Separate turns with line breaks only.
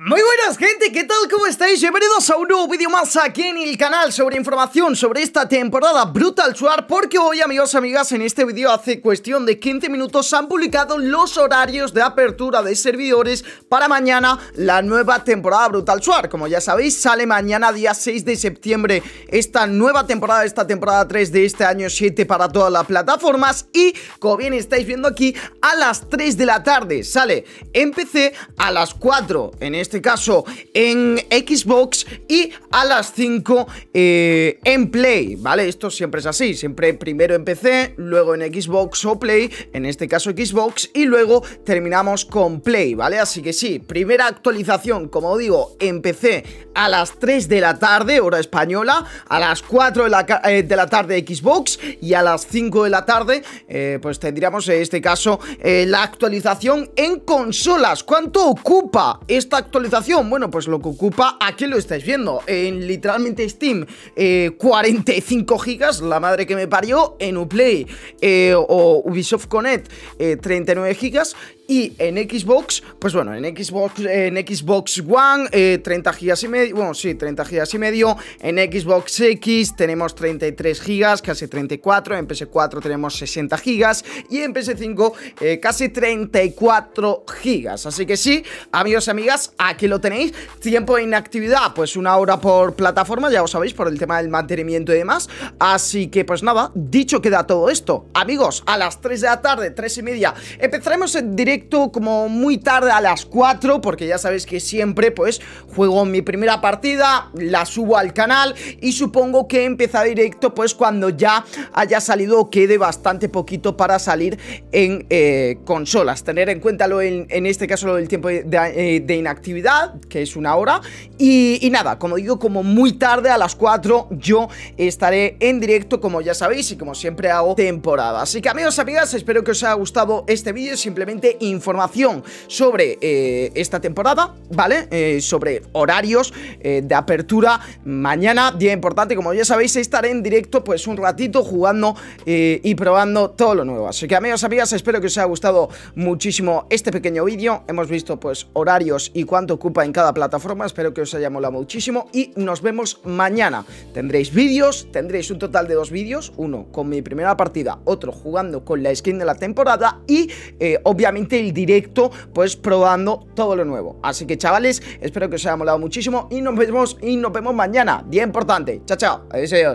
Muy buenas gente, ¿qué tal? ¿Cómo estáis? Bienvenidos a un nuevo vídeo más aquí en el canal sobre información sobre esta temporada Brutal Suar Porque hoy amigos, y amigas, en este vídeo hace cuestión de 15 minutos se han publicado los horarios de apertura de servidores para mañana la nueva temporada Brutal Suar Como ya sabéis, sale mañana día 6 de septiembre esta nueva temporada, esta temporada 3 de este año 7 para todas las plataformas Y como bien estáis viendo aquí, a las 3 de la tarde sale Empecé a las 4 en este este caso en Xbox y a las 5 eh, en Play, ¿vale? Esto siempre es así, siempre primero en PC, luego en Xbox o Play, en este caso Xbox, y luego terminamos con Play, ¿vale? Así que sí, primera actualización, como digo, en PC a las 3 de la tarde, hora española, a las 4 eh, de la, tarde Xbox y a las 5 de la tarde, eh, pues tendríamos en este caso la actualización en consolas. ¿Cuánto ocupa esta actualización? Bueno, pues lo que ocupa, aquí lo estáis viendo, en literalmente Steam, 45 eh, gigas, la madre que me parió, en Uplay eh, o Ubisoft Connect, 39 eh, gigas y en Xbox, pues bueno, en Xbox, en Xbox One, 30 eh, gigas y medio, bueno, sí, 30 gigas y medio. En Xbox X tenemos 33 gigas, casi 34. En PS4 tenemos 60 gigas. Y en PS5, eh, casi 34 gigas. Así que sí, amigos y amigas, aquí lo tenéis. Tiempo de inactividad, pues una hora por plataforma, ya os sabéis, por el tema del mantenimiento y demás. Así que, pues nada, dicho queda todo esto. Amigos, a las 3 de la tarde, 3 y media, empezaremos en directo como muy tarde a las 4 porque ya sabéis que siempre pues juego mi primera partida, la subo al canal y supongo que empieza directo pues cuando ya haya salido o quede bastante poquito para salir en eh, consolas. Tener en cuenta lo en, este caso lo del tiempo de, eh, inactividad, que es una hora. Y, nada, como digo, como muy tarde a las 4 yo estaré en directo como ya sabéis y como siempre hago temporada. Así que amigos, amigas, espero que os haya gustado este vídeo, simplemente información sobre eh, esta temporada, ¿vale? Eh, sobre horarios eh, de apertura. Mañana, día importante, como ya sabéis, estaré en directo pues un ratito jugando y probando todo lo nuevo. Así que amigos, amigas, espero que os haya gustado muchísimo este pequeño vídeo. Hemos visto pues horarios y cuánto ocupa en cada plataforma. Espero que os haya molado muchísimo y nos vemos mañana. Tendréis vídeos, tendréis un total de dos vídeos, uno con mi primera partida, otro jugando con la skin de la temporada y obviamente el directo pues probando todo lo nuevo. Así que chavales, espero que os haya molado muchísimo y nos vemos y nos vemos mañana. Día importante. Chao, chao. Adiós.